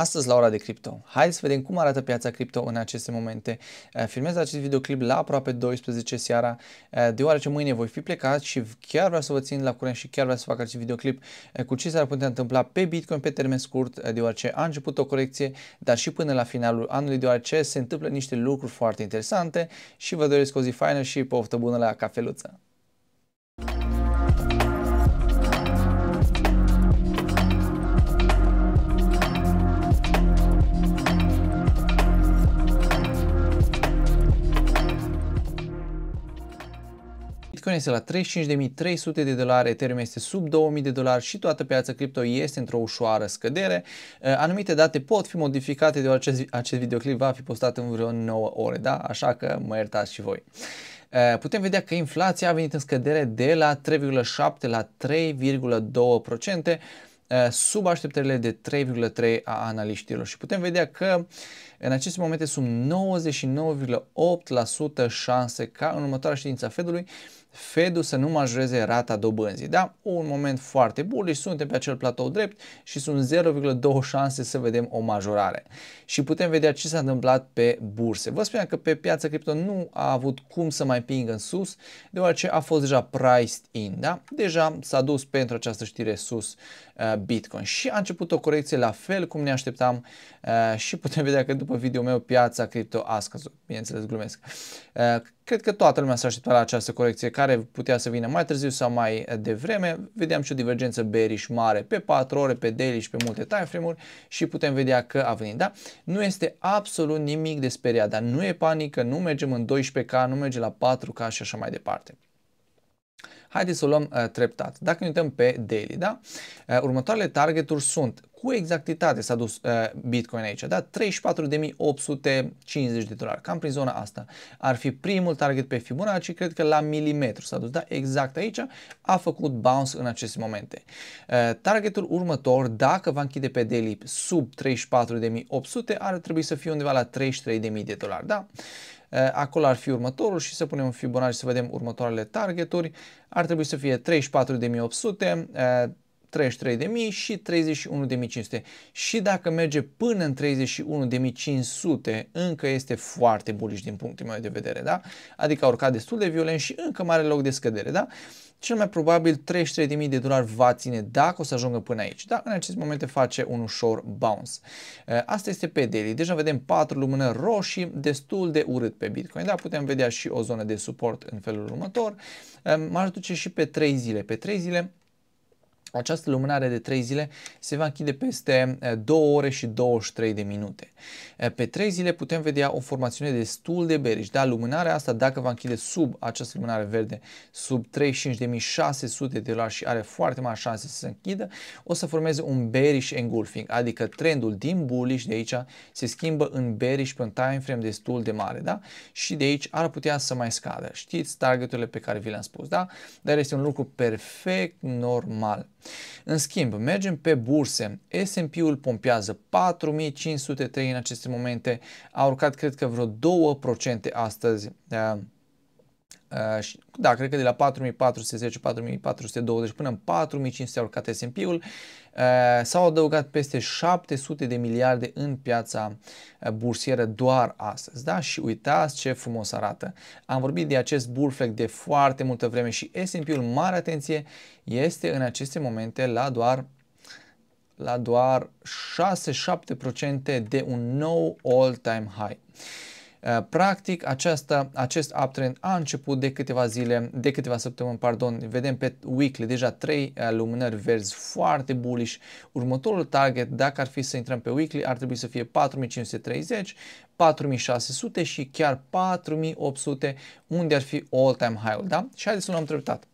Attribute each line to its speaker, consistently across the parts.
Speaker 1: Astăzi la ora de cripto. Haideți să vedem cum arată piața cripto în aceste momente. Eh, filmez acest videoclip la aproape 12 seara, eh, deoarece mâine voi fi plecat și chiar vreau să vă țin la curent și chiar vreau să fac acest videoclip eh, cu ce s-ar putea întâmpla pe Bitcoin pe termen scurt, deoarece a început o corecție, dar și până la finalul anului, deoarece se întâmplă niște lucruri foarte interesante și vă doresc o zi faină și poftă bună la cafeluță. Bitcoin este la 35.300 de dolari, Ethereum este sub 2.000 de dolari și toată piața cripto este într-o ușoară scădere. Eh, anumite date pot fi modificate deoarece acest videoclip va fi postat în vreo 9 ore, da? Așa că mă iertați și voi eh, putem vedea că inflația a venit în scădere de la 3,7 la 3,2% eh, sub așteptările de 3,3 a analiștilor și putem vedea că în aceste momente sunt 99,8% șanse ca în următoarea ședință a Fedului uh, Fedul să nu majoreze rata dobânzii. Da? Un moment foarte bullish, deci suntem pe acel platou drept și sunt 0,2 șanse să vedem o majorare. Și putem vedea ce s-a întâmplat pe burse. Vă spuneam că pe piața cripto nu a avut cum să mai pingă în sus, deoarece a fost deja priced in. Da? Deja s-a dus pentru această știre sus uh, Bitcoin și a început o corecție la fel cum ne așteptam uh, și putem vedea că după video meu piața cripto a scăzut. Bineînțeles, glumesc. Uh, Cred că toată lumea s-a așteptat la această corecție care putea să vină mai târziu sau mai devreme. Vedeam și o divergență bearish mare pe 4 ore, pe daily și pe multe timeframe-uri și putem vedea că a venit. Da? Nu este absolut nimic de speriat, dar nu e panică, nu mergem în 12K, nu mergem la 4K și așa mai departe. Haideți să o luăm uh, treptat. Dacă ne uităm pe daily, da? Uh, următoarele targeturi sunt cu exactitate s-a dus uh, Bitcoin aici, da? 34.850 de dolari, cam prin zona asta. Ar fi primul target pe Fibonacci, cred că la milimetru s-a dus, da? Exact aici a făcut bounce în aceste momente. Uh, targetul următor, dacă va închide pe daily sub 34.800, ar trebui să fie undeva la 33.000 de dolari, da? Uh, Eh, acolo ar fi următorul și să punem un Fibonacci să vedem următoarele targeturi, ar trebui să fie 34.800, 33.000 și 31.500 și dacă merge până în 31.500 încă este foarte bullish din punctul meu de vedere, da? Adică a urcat destul de violent și încă mare loc de scădere, da? Cel mai probabil 33.000 de dolari va ține dacă o să ajungă până aici, dar în acest moment face un ușor bounce. Eh, asta este pe daily, deja vedem 4 lumână roșii, destul de urât pe Bitcoin, da? Putem vedea și o zonă de suport în felul următor. Eh, M-aș duce și pe 3 zile, pe 3 zile această lumânare de 3 zile se va închide peste 2 eh, ore și 23 de minute. Eh, pe 3 zile putem vedea o formațiune destul de berici, dar lumânarea asta dacă va închide sub această lumânare verde, sub 35.600 de dolari și are foarte mari șanse să se închidă, o să formeze un bearish engulfing, adică trendul din bullish de aici se schimbă în bearish pe un time frame destul de mare, da? Și de aici ar putea să mai scadă. Știți targeturile pe care vi le-am spus, da? Dar este un lucru perfect normal. În schimb, mergem pe burse, S&P-ul pompează 4503 în aceste momente, a urcat cred că vreo 2% astăzi, Uh, și, da, cred că de la 4410, 4420 până în 4500 a urcat S&P-ul, uh, s-au adăugat peste 700 de miliarde în piața uh, bursieră doar astăzi, da? Și uitați ce frumos arată. Am vorbit de acest bull flag de foarte multă vreme și S&P-ul, mare atenție, este în aceste momente la doar la doar 6-7% de un nou all-time high. Uh, practic, aceasta, acest uptrend a început de câteva zile, de câteva săptămâni, pardon, vedem pe weekly deja 3 uh, lumânări verzi foarte bullish. Următorul target, dacă ar fi să intrăm pe weekly, ar trebui să fie 4530, 4600 și chiar 4800, unde ar fi all-time high-ul, da? Și haideți să luăm treptat.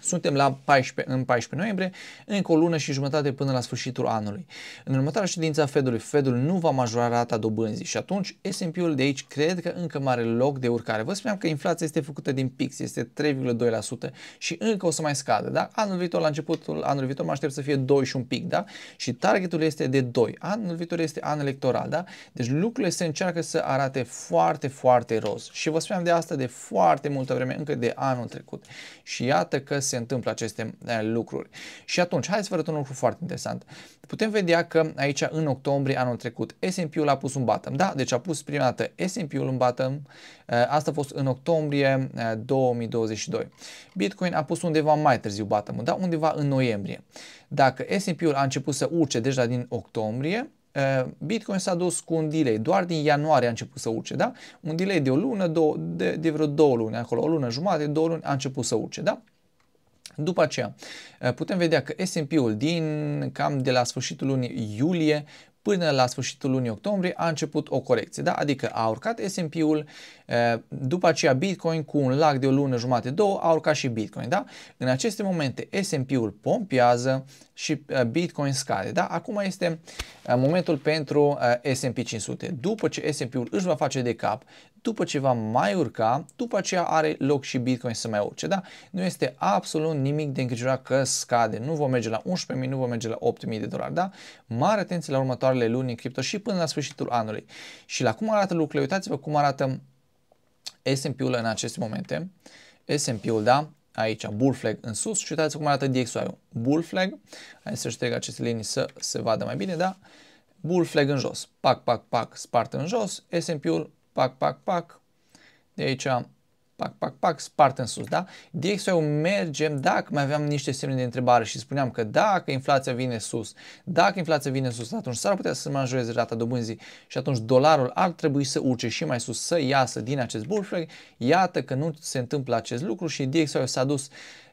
Speaker 1: Suntem la 14, în 14 noiembrie, încă o lună și jumătate până la sfârșitul anului. În următoarea ședință a Fedului, Fedul nu va majora rata dobânzii și atunci S&P-ul de aici cred că încă mai are loc de urcare. Vă spuneam că inflația este făcută din pix, este 3,2% și încă o să mai scadă, da? Anul viitor, la începutul anului viitor, mă aștept să fie 2 și un pic, da? Și targetul este de 2. Anul viitor este an electoral, da? Deci lucrurile se încearcă să arate foarte, foarte roz. Și vă spuneam de asta de foarte multă vreme, încă de anul trecut. Și iată că se întâmplă aceste eh, lucruri. Și atunci, hai să vă arăt un lucru foarte interesant. Putem vedea că aici în octombrie anul trecut S&P-ul a pus un bottom, da? Deci a pus prima dată S&P-ul în bottom, eh, asta a fost în octombrie 2022. Eh, Bitcoin a pus undeva mai târziu bottom da? Undeva în noiembrie. Dacă S&P-ul a început să urce deja din octombrie, Bitcoin s-a dus cu un delay, doar din ianuarie a început să urce, da? Un delay de o lună, două, de, de vreo două luni, acolo o lună jumate, două luni a început să urce, da? După aceea, eh, putem vedea că S&P-ul din cam de la sfârșitul lunii iulie până la sfârșitul lunii octombrie a început o corecție, da? adică a urcat S&P-ul, eh, după aceea Bitcoin cu un lag de o lună jumate, două, a urcat și Bitcoin. Da? În aceste momente S&P-ul pompează, și uh, Bitcoin scade. Da? Acum este uh, momentul pentru uh, S&P 500. După ce S&P-ul își va face de cap, după ce va mai urca, după aceea are loc și Bitcoin să mai urce. Da? Nu este absolut nimic de îngrijorat că scade. Nu vom merge la 11.000, nu vom merge la 8.000 de dolari. Da? Mare atenție la următoarele luni în cripto și până la sfârșitul anului. Și la cum arată lucrurile, uitați-vă cum arată S&P-ul în aceste momente. S&P-ul, da? aici bull flag în sus și uitați cum arată DXY-ul. Bull flag, hai să șterg aceste linii să se vadă mai bine, da? Bull flag în jos, pac, pac, pac, spart în jos, S&P-ul, pac, pac, pac, de aici pac, pac, pac, spart în sus, da? DXY-ul merge, dacă mai aveam niște semne de întrebare și spuneam că dacă inflația vine sus, dacă inflația vine sus, atunci s-ar putea să majoreze rata dobânzii și atunci dolarul ar trebui să urce și mai sus, să iasă din acest bullfrag. Iată că nu se întâmplă acest lucru și DXY-ul s-a dus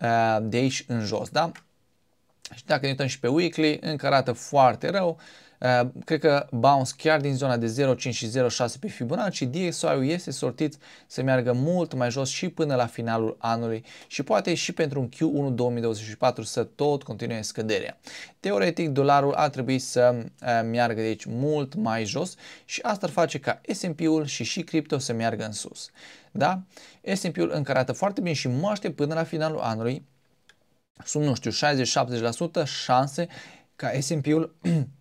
Speaker 1: uh, de aici în jos, da? Și dacă ne uităm și pe weekly, încă arată foarte rău. Uh, Uh, cred că bounce chiar din zona de 0,5 și 0,6 pe Fibonacci, DXY-ul este sortit să meargă mult mai jos și până la finalul anului și poate și pentru un Q1 2024 să tot continue scăderea. Teoretic, dolarul ar trebui să uh, meargă meargă aici mult mai jos și asta ar face ca S&P-ul și și cripto să meargă în sus. Da? S&P-ul încă arată foarte bine și mă aștept până la finalul anului sunt, nu știu, 60-70% șanse ca S&P-ul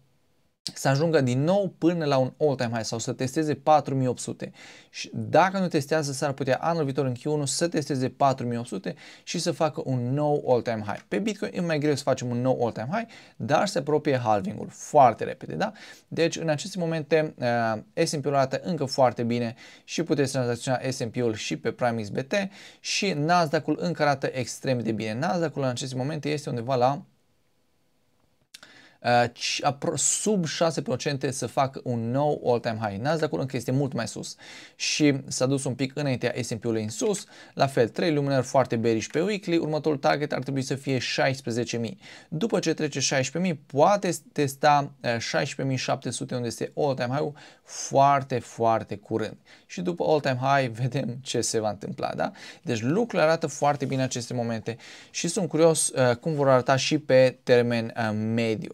Speaker 1: să ajungă din nou până la un all-time high sau să testeze 4800 și dacă nu testează s-ar putea anul viitor în Q1 să testeze 4800 și să facă un nou all-time high. Pe Bitcoin e mai greu să facem un nou all-time high, dar se apropie halvingul foarte repede, da? Deci în aceste momente uh, S&P-ul arată încă foarte bine și puteți tranzacționa S&P-ul și pe Prime XBT și Nasdaq-ul încă arată extrem de bine. Nasdaq-ul în aceste momente este undeva la Uh, sub 6% să facă un nou all-time high. Nasdaq încă este mult mai sus și s-a dus un pic înaintea S&P-ului în sus. La fel, 3 luminări foarte bearish pe weekly. Următorul target ar trebui să fie 16.000. După ce trece 16.000, poate testa 16.700 uh, unde este all-time high foarte, foarte curând. Și după all-time high vedem ce se va întâmpla, da? Deci lucrurile arată foarte bine aceste momente și sunt curios uh, cum vor arăta și pe termen mediu.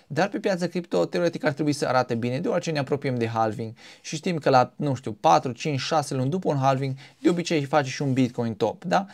Speaker 1: Dar pe piața cripto, teoretic ar trebui să arate bine, deoarece ne apropiem de halving și știm că la, nu știu, 4, 5, 6 luni după un halving, de obicei face și un Bitcoin top, da?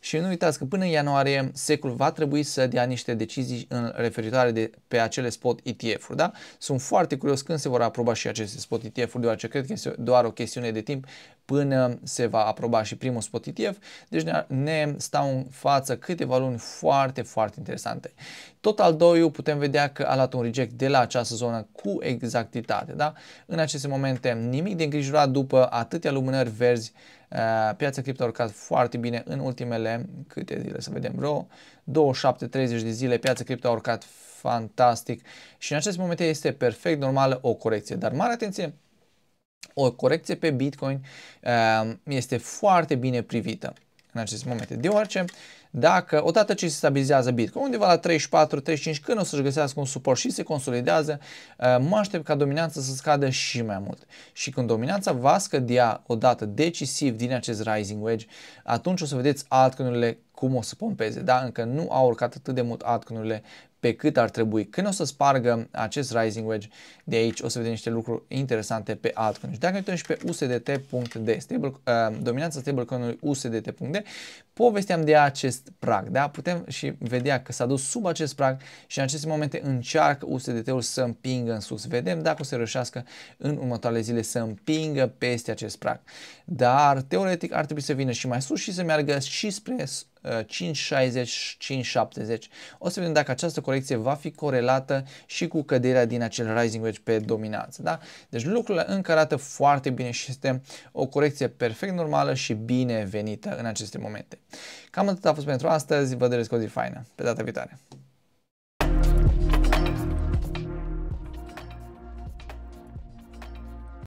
Speaker 1: Și nu uitați că până în ianuarie secul va trebui să dea niște decizii în referitoare de, pe acele spot ETF-uri. Da? Sunt foarte curios când se vor aproba și aceste spot ETF-uri, deoarece cred că este doar o chestiune de timp până se va aproba și primul spot ETF. Deci ne, ne stau în față câteva luni foarte, foarte interesante. Tot al doilea putem vedea că a luat un un reject de la această zonă cu exactitate. Da? În aceste momente nimic de îngrijorat după atâtea lumânări verzi. Uh, piața cripto a urcat foarte bine în ultimele câte zile, să vedem, vreo 27-30 de zile. Piața cripto a urcat fantastic și în acest moment este perfect normală o corecție. Dar mare atenție, o corecție pe Bitcoin uh, este foarte bine privită în aceste momente, deoarece dacă odată ce se stabilizează Bitcoin, undeva la 34-35, când o să-și găsească un suport și se consolidează, uh, mă aștept ca dominanța să scadă și mai mult. Și când dominanța va scădea odată decisiv din acest rising wedge, atunci o să vedeți altcoinurile cum o să pompeze, da? Încă nu au urcat atât de mult altcoinurile pe cât ar trebui. Când o să spargă acest rising wedge de aici, o să vedem niște lucruri interesante pe altcoin. Și dacă ne uităm și pe usdt.de, stable, uh, dominanța stablecoin-ului usdt.d, povesteam de acest prag, da? Putem și vedea că s-a dus sub acest prag și în aceste momente încearcă USDT-ul să împingă în sus. Vedem dacă o să reușească în următoarele zile să împingă peste acest prag. Dar teoretic ar trebui să vină și mai sus și să meargă și spre 560, uh, 570. O să vedem dacă această corecție va fi corelată și cu căderea din acel Rising Wedge pe dominanță. Da? Deci lucrurile încă arată foarte bine și este o corecție perfect normală și binevenită în aceste momente. Cam atât a fost pentru astăzi, vă doresc o zi faină. Pe data viitoare!